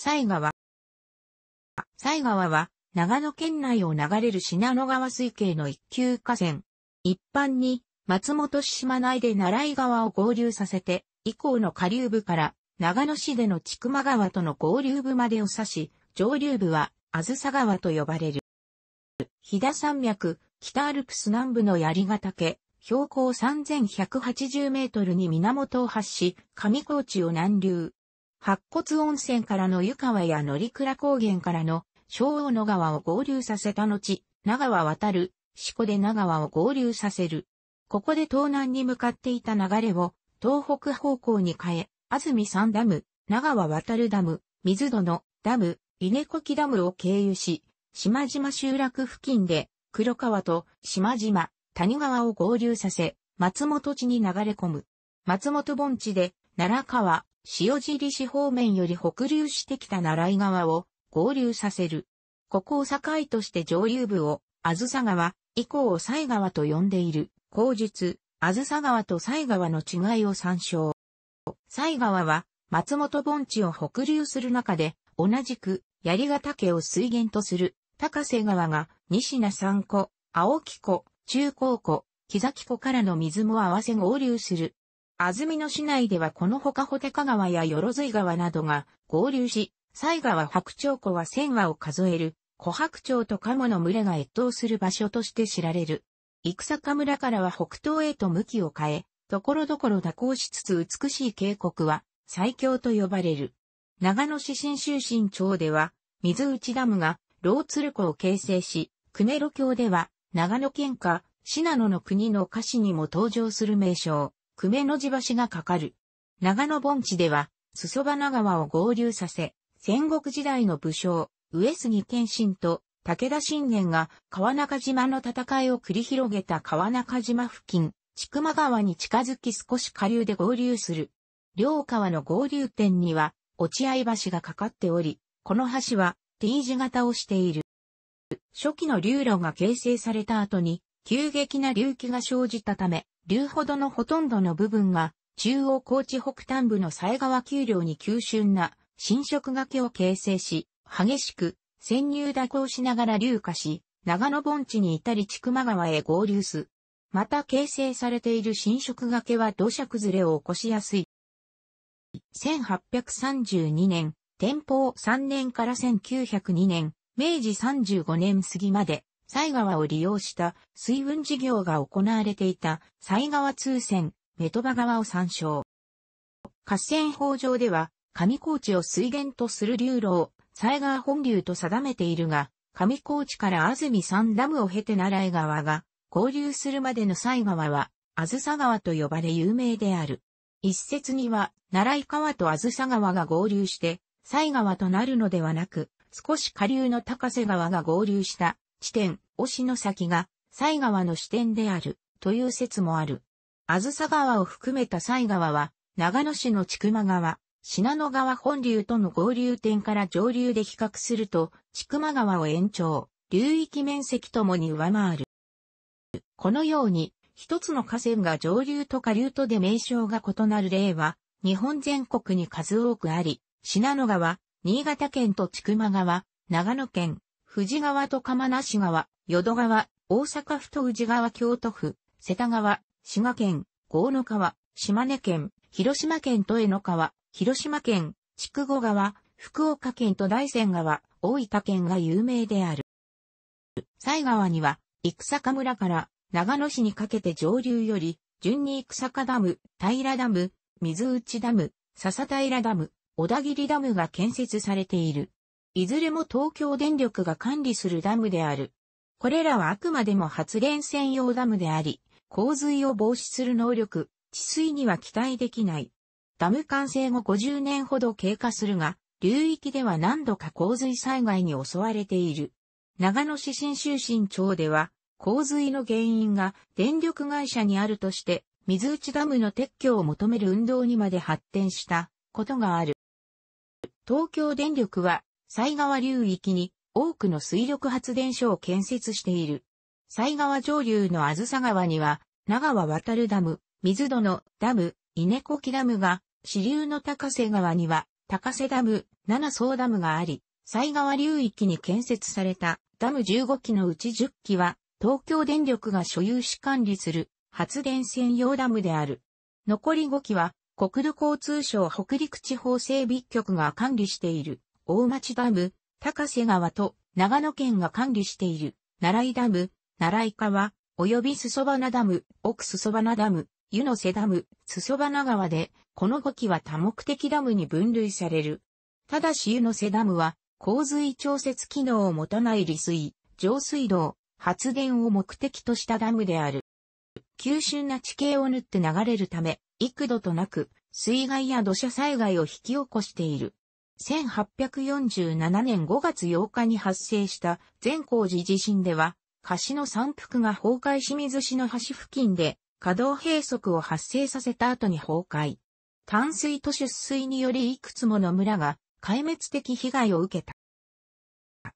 西川。西川は、長野県内を流れる品野川水系の一級河川。一般に、松本市島内で奈良井川を合流させて、以降の下流部から、長野市での千曲川との合流部までを指し、上流部は、あずさ川と呼ばれる。飛騨山脈、北アルプス南部の槍ヶ岳、標高3180メートルに源を発し、上高地を南流、白骨温泉からの湯川や乗倉高原からの小王野川を合流させた後、長は渡る、四股で長はを合流させる。ここで東南に向かっていた流れを東北方向に変え、安住山ダム、長は渡るダム、水戸のダム、稲木ダムを経由し、島々集落付近で黒川と島々、谷川を合流させ、松本地に流れ込む。松本盆地で奈良川、塩尻市方面より北流してきた奈良井川を合流させる。ここを境として上流部を、あずさ川、以降を西川と呼んでいる、口述、あずさ川と西川の違いを参照。西川は、松本盆地を北流する中で、同じく、槍ヶ岳を水源とする、高瀬川が、西名山湖、青木湖、中高湖、木崎湖からの水も合わせ合流する。安曇野市内ではこのほかテカ川やヨロズい川などが合流し、西川白鳥湖は千羽を数える、小白鳥とカモの群れが越冬する場所として知られる。戦坂村からは北東へと向きを変え、ところどころ蛇行しつつ美しい渓谷は最強と呼ばれる。長野市新州新町では、水内ダムがローツル湖を形成し、クネロ峡では長野県下、信濃の国の歌詞にも登場する名称。久米の地橋がかかる。長野盆地では、裾花川を合流させ、戦国時代の武将、上杉謙信と武田信玄が川中島の戦いを繰り広げた川中島付近、千曲川に近づき少し下流で合流する。両川の合流点には、落合橋がかかっており、この橋は T 字型をしている。初期の流路が形成された後に、急激な隆起が生じたため、流ほどのほとんどの部分が、中央高地北端部の佐江川丘陵に急峻な侵食崖を形成し、激しく潜入蛇行しながら流下し、長野盆地に至り千曲川へ合流す。また形成されている侵食崖は土砂崩れを起こしやすい。1832年、天保3年から1902年、明治35年過ぎまで、西川を利用した水運事業が行われていた西川通船、メトバ川を参照。合戦法上では、上高地を水源とする流路を西川本流と定めているが、上高地から安住三ダムを経て奈良井川が合流するまでの西川は、あずさ川と呼ばれ有名である。一説には、奈良井川とあずさ川が合流して、西川となるのではなく、少し下流の高瀬川が合流した地点、押の先が、西川の支点である、という説もある。あずさ川を含めた西川は、長野市の千曲川、信濃川本流との合流点から上流で比較すると、千曲川を延長、流域面積ともに上回る。このように、一つの河川が上流と下流とで名称が異なる例は、日本全国に数多くあり、信濃川、新潟県と千曲川、長野県、富士川と釜無川、淀川、大阪府と宇治川京都府、瀬田川、滋賀県、豪野川、島根県、広島県と江の川、広島県、筑後川、福岡県と大仙川、大分県が有名である。西川には、戦坂村から長野市にかけて上流より、順に戦坂ダム、平ダム、水内ダム、笹平ダム、小田切ダムが建設されている。いずれも東京電力が管理するダムである。これらはあくまでも発電専用ダムであり、洪水を防止する能力、治水には期待できない。ダム完成後50年ほど経過するが、流域では何度か洪水災害に襲われている。長野市新州新町では、洪水の原因が電力会社にあるとして、水内ダムの撤去を求める運動にまで発展したことがある。東京電力は西川流域に多くの水力発電所を建設している。西川上流のあずさ川には、長は渡るダム、水戸のダム、稲子木ダムが、支流の高瀬川には、高瀬ダム、七層ダムがあり、西川流域に建設されたダム15基のうち10基は、東京電力が所有し管理する発電専用ダムである。残り5基は、国土交通省北陸地方整備局が管理している。大町ダム、高瀬川と長野県が管理している、奈良井ダム、奈良井川、及び裾花ダム、奥裾花ダム、湯の瀬ダム、裾花川で、この5基は多目的ダムに分類される。ただし湯の瀬ダムは、洪水調節機能を持たない利水、上水道、発電を目的としたダムである。急峻な地形を縫って流れるため、幾度となく、水害や土砂災害を引き起こしている。1847年5月8日に発生した善光寺地震では、子の山腹が崩壊清水市の橋付近で、稼働閉塞を発生させた後に崩壊。淡水と出水によりいくつもの村が壊滅的被害を受けた。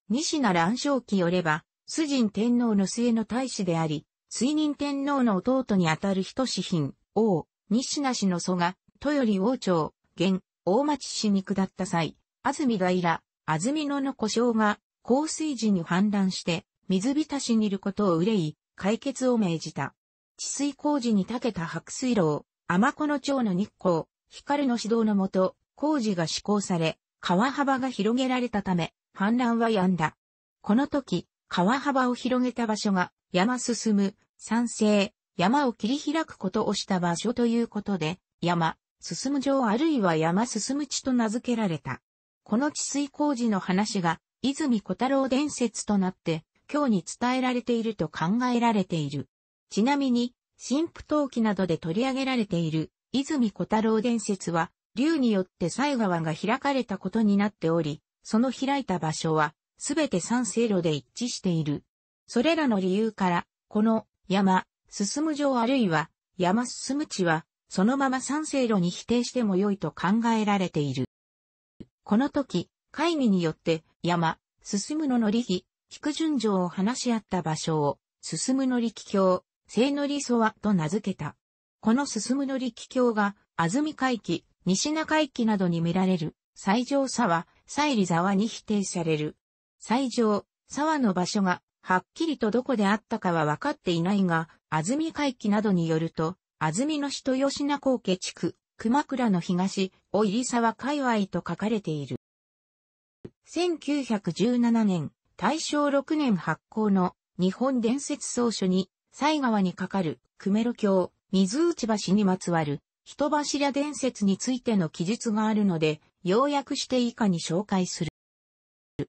西名乱章記よれば、崇神天皇の末の大使であり、水人天皇の弟にあたる人志品、王、西名氏の祖が、豊より王朝、現、大町市に下った際、安住平、安住野の故障が、降水時に氾濫して、水浸しにいることを憂い、解決を命じた。治水工事に長けた白水路天子の町の日光、光の指導のもと、工事が施行され、川幅が広げられたため、氾濫は止んだ。この時、川幅を広げた場所が、山進む、山勢、山を切り開くことをした場所ということで、山、進む城あるいは山進む地と名付けられた。この治水工事の話が、泉小太郎伝説となって、今日に伝えられていると考えられている。ちなみに、神父陶器などで取り上げられている、泉小太郎伝説は、竜によって西川が開かれたことになっており、その開いた場所は、すべて三世路で一致している。それらの理由から、この山、進む城あるいは山進む地は、そのまま三世路に否定しても良いと考えられている。この時、会議によって山、進むのの利義、菊く順序を話し合った場所を、進むの力橋、聖の理ソワと名付けた。この進むの力橋が、安住海期、西中会期などに見られる、最上沢、西里沢に否定される。最上、沢の場所が、はっきりとどこであったかは分かっていないが、安住海期などによると、安曇の市豊品高家地区、熊倉の東、お入沢界隈と書かれている。1917年、大正6年発行の日本伝説総書に、西川にかかる、久米路橋、水内橋にまつわる、人柱伝説についての記述があるので、要約して以下に紹介する。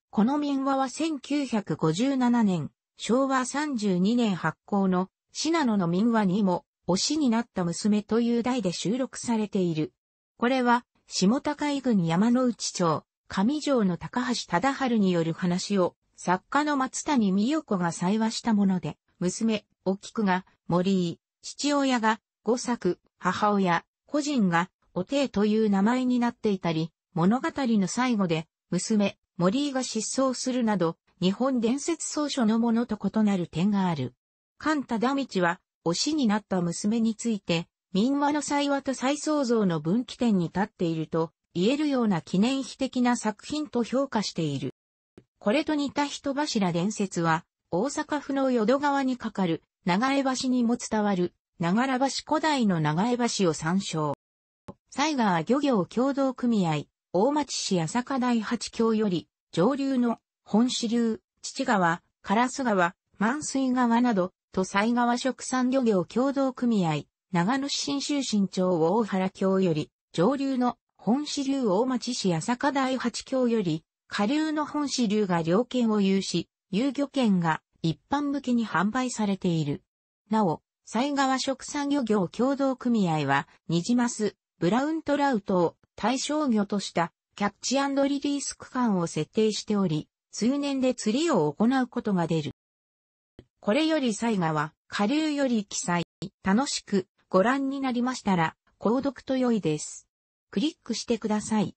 この民話は1957年、昭和32年発行の、信濃の民話にも推しになった娘という題で収録されている。これは、下高井郡山の内町、上条の高橋忠春による話を、作家の松谷美代子が採話したもので、娘、お菊が、森井、父親が、五作、母親、個人が、おてという名前になっていたり、物語の最後で、娘、森井が失踪するなど、日本伝説奏書のものと異なる点がある。菅忠道は、推しになった娘について、民話の再話と再創造の分岐点に立っていると言えるような記念碑的な作品と評価している。これと似た人柱伝説は、大阪府の淀川に架かる長江橋にも伝わる長良橋古代の長江橋を参照。西川漁業協同組合、大町市八坂第八橋より、上流の本支流、父川、烏川、満水川など、と西川食産漁業協同組合、長野市新州新町大原郷より、上流の本支流大町市八坂第八郷より、下流の本支流が両県を有し、遊漁券が一般向けに販売されている。なお、西川食産漁業協同組合は、ニジマス、ブラウントラウトを対象魚としたキャッチリリース区間を設定しており、通年で釣りを行うことが出る。これより最後は、下流より記載。楽しくご覧になりましたら、購読と良いです。クリックしてください。